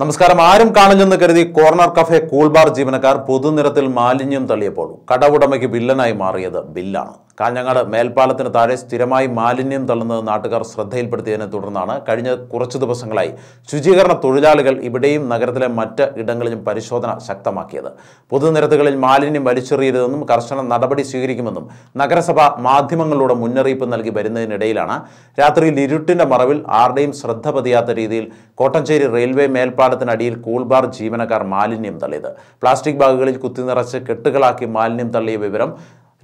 നമസ്കാരം ആരും കാണില്ലെന്ന് കരുതി കോർണർ കഫേ കൂൾബാർ ജീവനക്കാർ പൊതുനിരത്തിൽ മാലിന്യം തള്ളിയപ്പോൾ കടവുടമയ്ക്ക് വില്ലനായി മാറിയത് ബില്ലാണ് കാഞ്ഞങ്ങാട് മേൽപ്പാലത്തിന് താഴെ സ്ഥിരമായി മാലിന്യം തള്ളുന്നത് നാട്ടുകാർ ശ്രദ്ധയിൽപ്പെടുത്തിയതിനെ തുടർന്നാണ് കഴിഞ്ഞ കുറച്ച് ദിവസങ്ങളായി ശുചീകരണ തൊഴിലാളികൾ ഇവിടെയും നഗരത്തിലെ മറ്റ് ഇടങ്ങളിലും പരിശോധന ശക്തമാക്കിയത് പൊതുനിരത്തുകളിൽ മാലിന്യം വലിച്ചെറിയരുതെന്നും കർശന നടപടി സ്വീകരിക്കുമെന്നും നഗരസഭ മാധ്യമങ്ങളിലൂടെ മുന്നറിയിപ്പ് നൽകി വരുന്നതിനിടയിലാണ് രാത്രിയിൽ ഇരുട്ടിന്റെ മറവിൽ ആരുടെയും ശ്രദ്ധ പതിയാത്ത രീതിയിൽ കോട്ടഞ്ചേരി റെയിൽവേ മേൽപ്പാലത്തിനടിയിൽ കൂൾബാർ ജീവനക്കാർ മാലിന്യം തള്ളിയത് പ്ലാസ്റ്റിക് ബാഗുകളിൽ കുത്തിനിറച്ച് കെട്ടുകളാക്കി മാലിന്യം തള്ളിയ വിവരം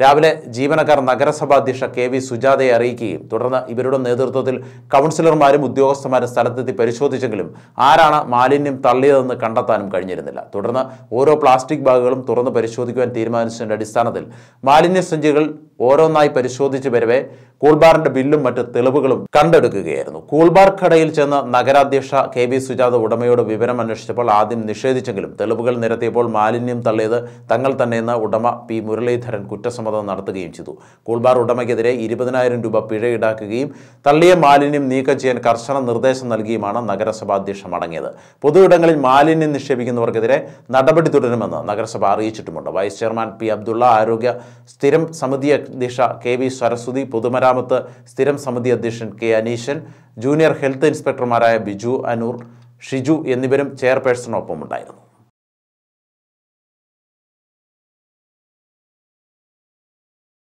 രാവിലെ ജീവനക്കാർ നഗരസഭാ അധ്യക്ഷ കെ വി സുജാതയെ അറിയിക്കുകയും തുടർന്ന് ഇവരുടെ നേതൃത്വത്തിൽ കൗൺസിലർമാരും ഉദ്യോഗസ്ഥന്മാരും സ്ഥലത്തെത്തി പരിശോധിച്ചെങ്കിലും ആരാണ് മാലിന്യം തള്ളിയതെന്ന് കണ്ടെത്താനും കഴിഞ്ഞിരുന്നില്ല തുടർന്ന് ഓരോ പ്ലാസ്റ്റിക് ബാഗുകളും തുറന്ന് പരിശോധിക്കുവാൻ തീരുമാനിച്ചതിൻ്റെ അടിസ്ഥാനത്തിൽ മാലിന്യ സഞ്ചികൾ ഓരോന്നായി പരിശോധിച്ചു വരവേ കൂൾബാറിന്റെ ബില്ലും മറ്റ് തെളിവുകളും കണ്ടെടുക്കുകയായിരുന്നു കൂൾബാർ കടയിൽ ചെന്ന് നഗരാധ്യക്ഷ കെ വി സുജാത ഉടമയോട് വിവരം അന്വേഷിച്ചപ്പോൾ ആദ്യം നിഷേധിച്ചെങ്കിലും തെളിവുകൾ നിരത്തിയപ്പോൾ മാലിന്യം തള്ളിയത് തങ്ങൾ തന്നെയെന്ന് ഉടമ പി മുരളീധരൻ കുറ്റസമ്മതം നടത്തുകയും ചെയ്തു കൂൾബാർ ഉടമയ്ക്കെതിരെ ഇരുപതിനായിരം രൂപ പിഴ ഈടാക്കുകയും തള്ളിയ മാലിന്യം നീക്കം ചെയ്യാൻ കർശന നിർദ്ദേശം നൽകിയുമാണ് നഗരസഭാ അടങ്ങിയത് മടങ്ങിയത് ഇടങ്ങളിൽ മാലിന്യം നിക്ഷേപിക്കുന്നവർക്കെതിരെ നടപടി തുടരുമെന്ന് നഗരസഭ അറിയിച്ചിട്ടുമുണ്ട് വൈസ് ചെയർമാൻ പി അബ്ദുള്ള ആരോഗ്യ സ്ഥിരം സമിതിയെ ദിശ കെ വി സരസ്വതി പൊതുമരാമത്ത് സ്ഥിരം സമിതി അധ്യക്ഷൻ കെ അനീശൻ ജൂനിയർ ഹെൽത്ത് ഇൻസ്പെക്ടർമാരായ ബിജു അനൂർ ഷിജു എന്നിവരും ചെയർപേഴ്സണൊപ്പമുണ്ടായിരുന്നു